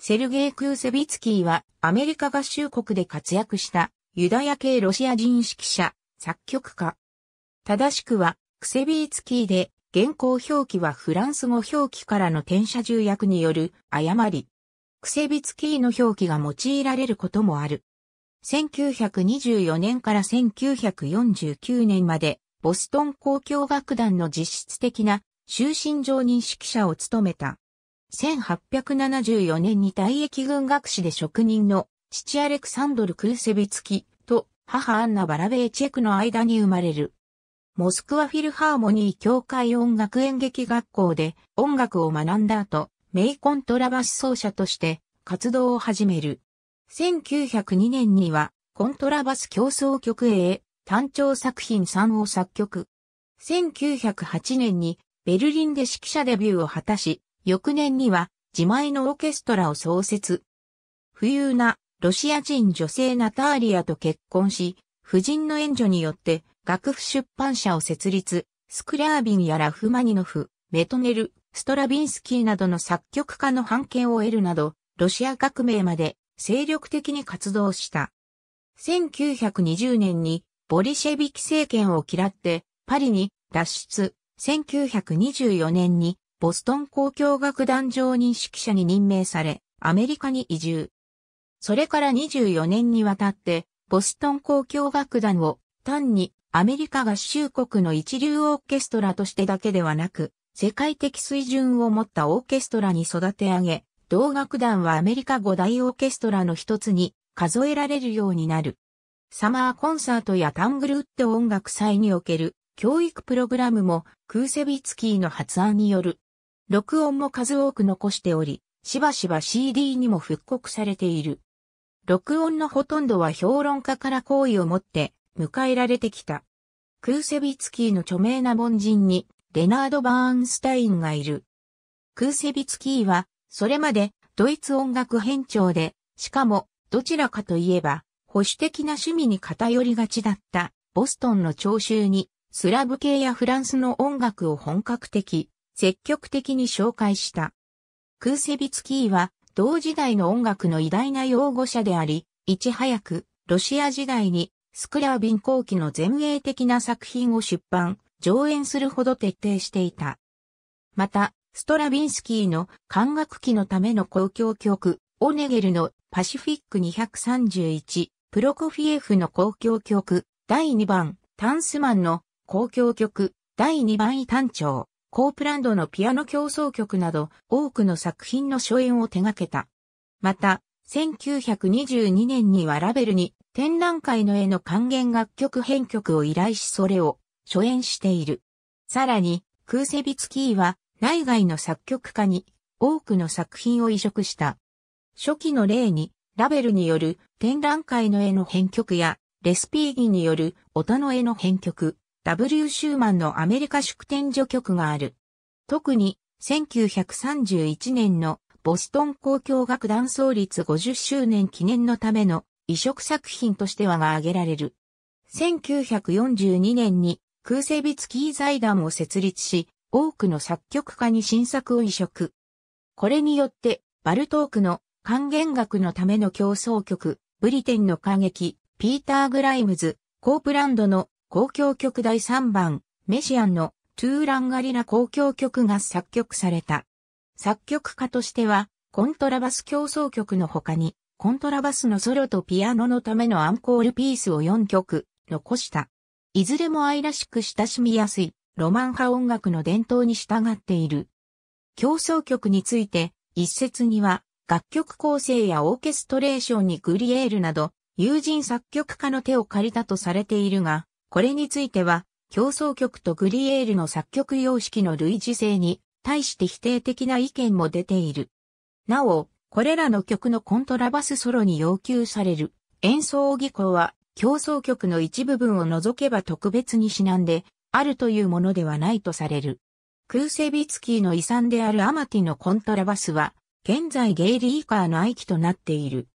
セルゲイ・クーセビツキーはアメリカ合衆国で活躍したユダヤ系ロシア人指揮者、作曲家。正しくはクセビーツキーで現行表記はフランス語表記からの転写重役による誤り。クセビツキーの表記が用いられることもある。1924年から1949年までボストン公共楽団の実質的な終身上任指揮者を務めた。1874年に退役軍学士で職人の父アレクサンドル・クルセビツキと母アンナ・バラベーチェクの間に生まれる。モスクワフィルハーモニー協会音楽演劇学校で音楽を学んだ後、名コントラバス奏者として活動を始める。1902年にはコントラバス競争曲 A 単調作品3を作曲。1908年にベルリンで指揮者デビューを果たし、翌年には自前のオーケストラを創設。富裕なロシア人女性ナターリアと結婚し、夫人の援助によって楽譜出版社を設立、スクラービンやラフマニノフ、メトネル、ストラビンスキーなどの作曲家の判権を得るなど、ロシア革命まで精力的に活動した。1920年にボリシェビキ政権を嫌ってパリに脱出。1924年にボストン公共楽団常任指揮者に任命され、アメリカに移住。それから24年にわたって、ボストン公共楽団を単にアメリカ合衆国の一流オーケストラとしてだけではなく、世界的水準を持ったオーケストラに育て上げ、同楽団はアメリカ五大オーケストラの一つに数えられるようになる。サマーコンサートやタングルウッド音楽祭における教育プログラムもクーセビツキーの発案による録音も数多く残しており、しばしば CD にも復刻されている。録音のほとんどは評論家から好意を持って迎えられてきた。クーセビツキーの著名な凡人にレナード・バーンスタインがいる。クーセビツキーはそれまでドイツ音楽編長で、しかもどちらかといえば保守的な趣味に偏りがちだったボストンの聴衆にスラブ系やフランスの音楽を本格的積極的に紹介した。クーセビツキーは同時代の音楽の偉大な擁護者であり、いち早くロシア時代にスクラービン後期の前衛的な作品を出版、上演するほど徹底していた。また、ストラビンスキーの管楽器のための公共曲、オネゲルのパシフィック231、プロコフィエフの公共曲、第2番、タンスマンの公共曲、第2番異単調。コープランドのピアノ競争曲など多くの作品の初演を手掛けた。また、1922年にはラベルに展覧会の絵の還元楽曲編曲を依頼しそれを初演している。さらに、クーセビツキーは内外の作曲家に多くの作品を移植した。初期の例に、ラベルによる展覧会の絵の編曲や、レスピーギによる音の絵の編曲、W. シューマンのアメリカ祝典序曲がある。特に、1931年のボストン交響楽団創立50周年記念のための移植作品としてはが挙げられる。1942年にクーセビツキー財団を設立し、多くの作曲家に新作を移植。これによって、バルトークの還元楽のための競争曲、ブリテンの歌劇、ピーター・グライムズ、コープランドの交響曲第3番、メシアンのトゥーランガリラ交響曲が作曲された。作曲家としては、コントラバス競争曲の他に、コントラバスのソロとピアノのためのアンコールピースを4曲残した。いずれも愛らしく親しみやすい、ロマン派音楽の伝統に従っている。競争曲について、一説には、楽曲構成やオーケストレーションにグリエールなど、友人作曲家の手を借りたとされているが、これについては、競争曲とグリエールの作曲様式の類似性に対して否定的な意見も出ている。なお、これらの曲のコントラバスソロに要求される演奏技巧は競争曲の一部分を除けば特別にしなんであるというものではないとされる。クーセビツキーの遺産であるアマティのコントラバスは現在ゲイリーカーの愛機となっている。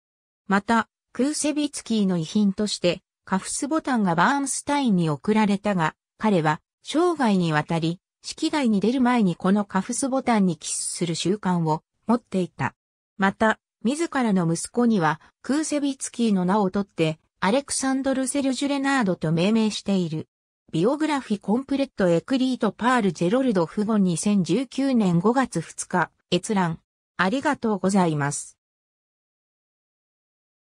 また、クーセビツキーの遺品としてカフスボタンがバーンスタインに送られたが、彼は生涯にわたり、式外に出る前にこのカフスボタンにキスする習慣を持っていた。また、自らの息子にはクーセビツキーの名を取って、アレクサンドル・セルジュレナードと命名している。ビオグラフィコンプレットエクリートパール・ジェロルド・フゴン2019年5月2日、閲覧。ありがとうございます。